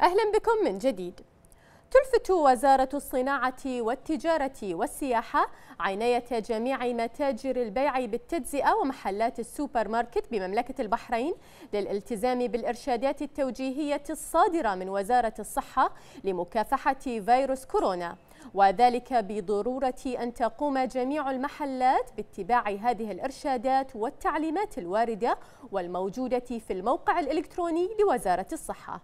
أهلا بكم من جديد تلفت وزارة الصناعة والتجارة والسياحة عناية جميع متاجر البيع بالتجزئة ومحلات السوبر ماركت بمملكة البحرين للالتزام بالإرشادات التوجيهية الصادرة من وزارة الصحة لمكافحة فيروس كورونا وذلك بضرورة أن تقوم جميع المحلات باتباع هذه الإرشادات والتعليمات الواردة والموجودة في الموقع الإلكتروني لوزارة الصحة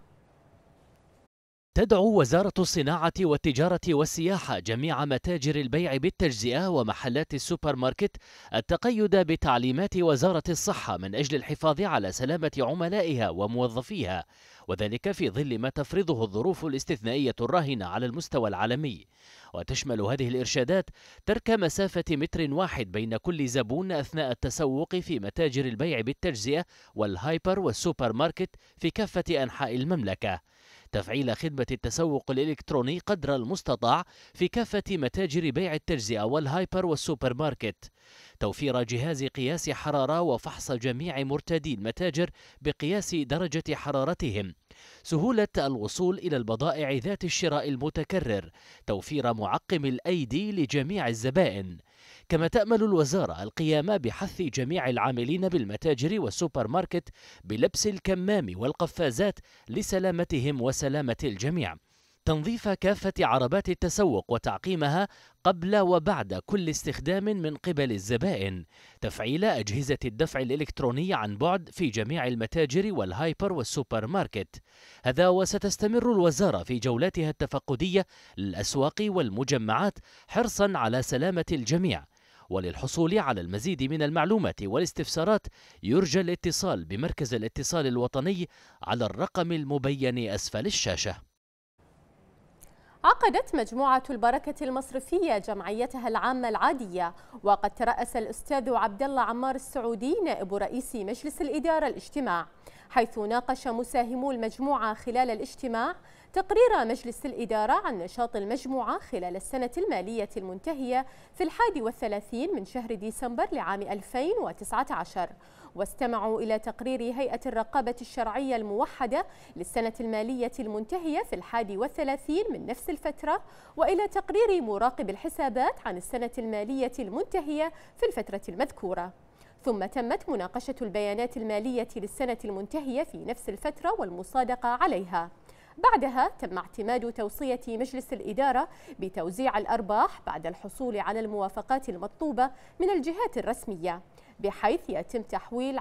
تدعو وزارة الصناعة والتجارة والسياحة جميع متاجر البيع بالتجزئة ومحلات السوبر ماركت التقيد بتعليمات وزارة الصحة من أجل الحفاظ على سلامة عملائها وموظفيها وذلك في ظل ما تفرضه الظروف الاستثنائية الراهنة على المستوى العالمي وتشمل هذه الإرشادات ترك مسافة متر واحد بين كل زبون أثناء التسوق في متاجر البيع بالتجزئة والهايبر والسوبر ماركت في كافة أنحاء المملكة تفعيل خدمة التسوق الإلكتروني قدر المستطاع في كافة متاجر بيع التجزئة والهايبر والسوبر ماركت توفير جهاز قياس حرارة وفحص جميع مرتدي المتاجر بقياس درجة حرارتهم سهولة الوصول إلى البضائع ذات الشراء المتكرر توفير معقم الأيدي لجميع الزبائن كما تأمل الوزارة القيام بحث جميع العاملين بالمتاجر والسوبر ماركت بلبس الكمام والقفازات لسلامتهم وسلامة الجميع تنظيف كافة عربات التسوق وتعقيمها قبل وبعد كل استخدام من قبل الزبائن، تفعيل أجهزة الدفع الإلكتروني عن بعد في جميع المتاجر والهايبر والسوبر ماركت. هذا وستستمر الوزارة في جولاتها التفقدية للأسواق والمجمعات حرصا على سلامة الجميع. وللحصول على المزيد من المعلومات والاستفسارات يرجى الاتصال بمركز الاتصال الوطني على الرقم المبين أسفل الشاشة عقدت مجموعة البركة المصرفية جمعيتها العامة العادية وقد ترأس الأستاذ عبد الله عمار السعودي نائب رئيس مجلس الإدارة الاجتماع حيث ناقش مساهمو المجموعة خلال الاجتماع تقرير مجلس الإدارة عن نشاط المجموعة خلال السنة المالية المنتهية في الحادي والثلاثين من شهر ديسمبر لعام 2019 واستمعوا إلى تقرير هيئة الرقابة الشرعية الموحدة للسنة المالية المنتهية في الحادي والثلاثين من نفس الفترة وإلى تقرير مراقب الحسابات عن السنة المالية المنتهية في الفترة المذكورة ثم تمت مناقشة البيانات المالية للسنة المنتهية في نفس الفترة والمصادقة عليها بعدها تم اعتماد توصية مجلس الإدارة بتوزيع الأرباح بعد الحصول على الموافقات المطلوبة من الجهات الرسمية بحيث يتم تحويل 10%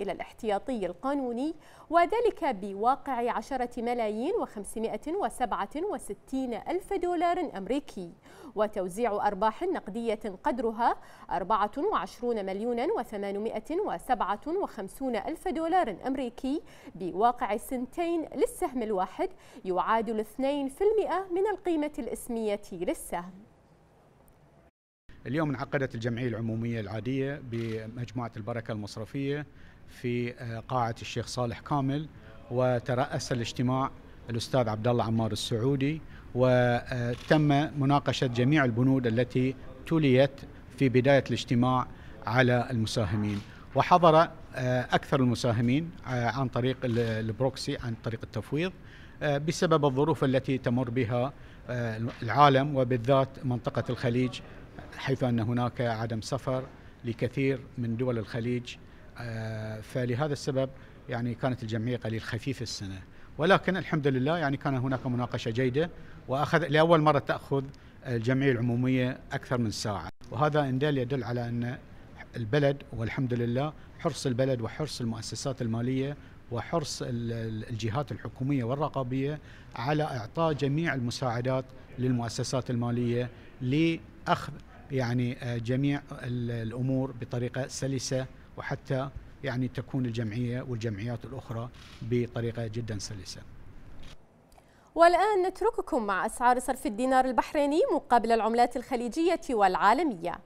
إلى الاحتياطي القانوني وذلك بواقع 10 ملايين و567 ألف دولار أمريكي وتوزيع أرباح نقدية قدرها 24 مليون و857 ألف دولار أمريكي بواقع سنتين للسهم الواحد يعادل 2% من القيمة الإسمية للسهم اليوم انعقدت الجمعية العمومية العادية بمجموعة البركة المصرفية في آه، قاعة الشيخ صالح كامل وترأس الاجتماع الأستاذ عبد الله عمار السعودي وتم آه، مناقشة جميع البنود التي تليت في بداية الاجتماع على المساهمين وحضر آه، أكثر المساهمين عن طريق البروكسي عن طريق التفويض بسبب الظروف التي تمر بها العالم وبالذات منطقة الخليج حيث أن هناك عدم سفر لكثير من دول الخليج آه، فلهذا السبب يعني كانت الجمعية قليل خفيف السنة ولكن الحمد لله يعني كان هناك مناقشة جيدة وأخذ لأول مرة تأخذ الجمعية العمومية أكثر من ساعة وهذا إندال يدل على أن البلد والحمد لله حرص البلد وحرص المؤسسات المالية وحرص الجهات الحكومية والرقابية على إعطاء جميع المساعدات للمؤسسات المالية لأخذ يعني آه، جميع الامور بطريقه سلسه وحتى يعني تكون الجمعيه والجمعيات الاخرى بطريقه جدا سلسه. والان نترككم مع اسعار صرف الدينار البحريني مقابل العملات الخليجيه والعالميه.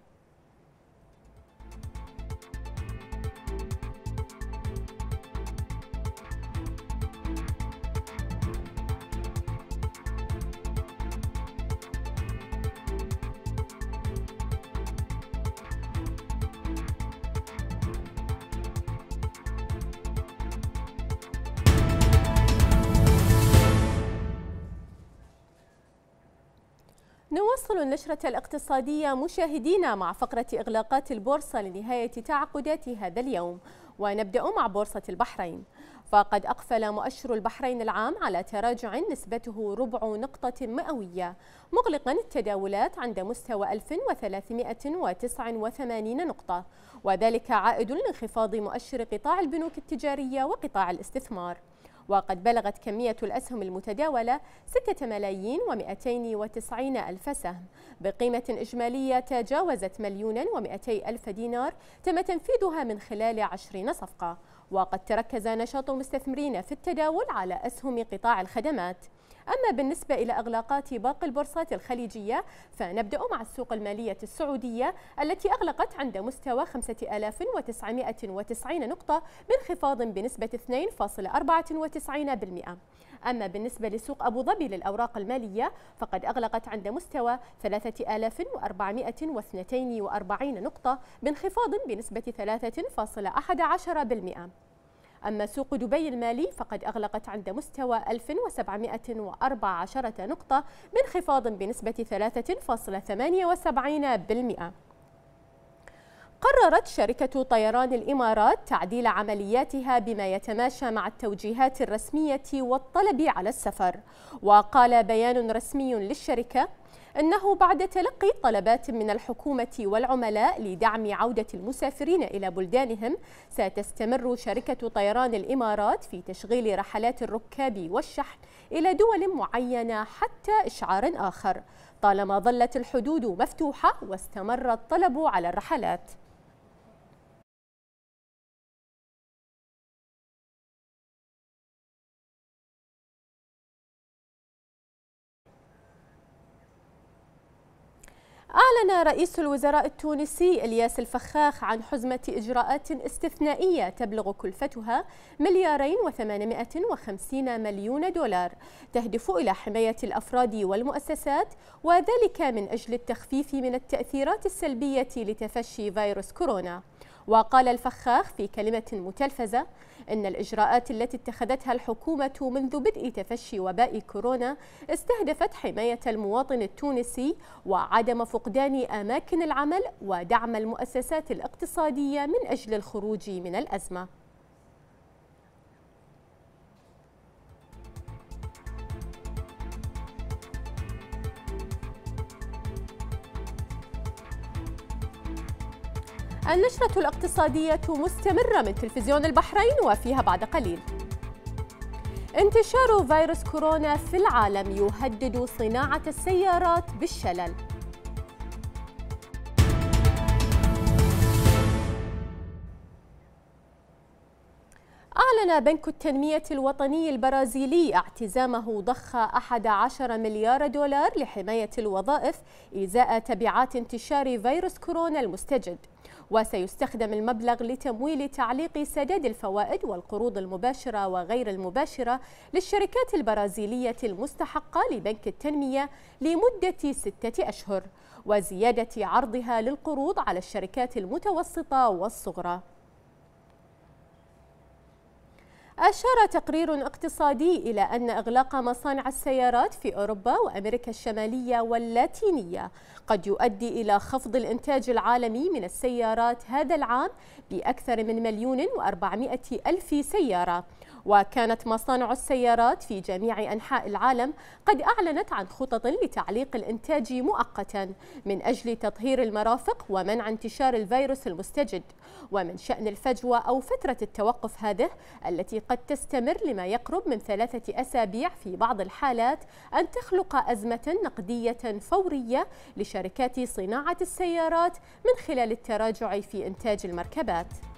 نواصل النشرة الاقتصادية مشاهدينا مع فقرة إغلاقات البورصة لنهاية تعاقدات هذا اليوم ونبدأ مع بورصة البحرين فقد أقفل مؤشر البحرين العام على تراجع نسبته ربع نقطة مئوية مغلقا التداولات عند مستوى 1389 نقطة وذلك عائد لانخفاض مؤشر قطاع البنوك التجارية وقطاع الاستثمار وقد بلغت كمية الأسهم المتداولة 6 ملايين و290 ألف سهم بقيمة إجمالية تجاوزت مليون و200 ألف دينار تم تنفيذها من خلال 20 صفقة وقد تركز نشاط المستثمرين في التداول على أسهم قطاع الخدمات أما بالنسبة إلى إغلاقات باقي البورصات الخليجية فنبدأ مع السوق المالية السعودية التي أغلقت عند مستوى 5990 نقطة بانخفاض بنسبة 2.94% أما بالنسبة لسوق أبو ظبي للأوراق المالية فقد أغلقت عند مستوى 3442 نقطة بانخفاض بنسبة 3.11% أما سوق دبي المالي فقد أغلقت عند مستوى 1714 نقطة بانخفاض بنسبة 3.78% قررت شركة طيران الإمارات تعديل عملياتها بما يتماشى مع التوجيهات الرسمية والطلب على السفر وقال بيان رسمي للشركة أنه بعد تلقي طلبات من الحكومة والعملاء لدعم عودة المسافرين إلى بلدانهم ستستمر شركة طيران الإمارات في تشغيل رحلات الركاب والشحن إلى دول معينة حتى إشعار آخر طالما ظلت الحدود مفتوحة واستمر الطلب على الرحلات أعلن رئيس الوزراء التونسي إلياس الفخاخ عن حزمة إجراءات استثنائية تبلغ كلفتها مليارين وثمانمائة وخمسين مليون دولار تهدف إلى حماية الأفراد والمؤسسات وذلك من أجل التخفيف من التأثيرات السلبية لتفشي فيروس كورونا وقال الفخاخ في كلمة متلفزة إن الإجراءات التي اتخذتها الحكومة منذ بدء تفشي وباء كورونا استهدفت حماية المواطن التونسي وعدم فقدان أماكن العمل ودعم المؤسسات الاقتصادية من أجل الخروج من الأزمة النشرة الاقتصادية مستمرة من تلفزيون البحرين وفيها بعد قليل انتشار فيروس كورونا في العالم يهدد صناعة السيارات بالشلل أعلن بنك التنمية الوطني البرازيلي اعتزامه ضخ 11 مليار دولار لحماية الوظائف إزاء تبعات انتشار فيروس كورونا المستجد وسيستخدم المبلغ لتمويل تعليق سداد الفوائد والقروض المباشرة وغير المباشرة للشركات البرازيلية المستحقة لبنك التنمية لمدة ستة أشهر وزيادة عرضها للقروض على الشركات المتوسطة والصغرى أشار تقرير اقتصادي إلى أن إغلاق مصانع السيارات في أوروبا وأمريكا الشمالية واللاتينية قد يؤدي إلى خفض الإنتاج العالمي من السيارات هذا العام بأكثر من مليون وأربعمائة ألف سيارة وكانت مصانع السيارات في جميع أنحاء العالم قد أعلنت عن خطط لتعليق الإنتاج مؤقتا من أجل تطهير المرافق ومنع انتشار الفيروس المستجد ومن شأن الفجوة أو فترة التوقف هذه التي قد تستمر لما يقرب من ثلاثة أسابيع في بعض الحالات أن تخلق أزمة نقدية فورية لشركات صناعة السيارات من خلال التراجع في إنتاج المركبات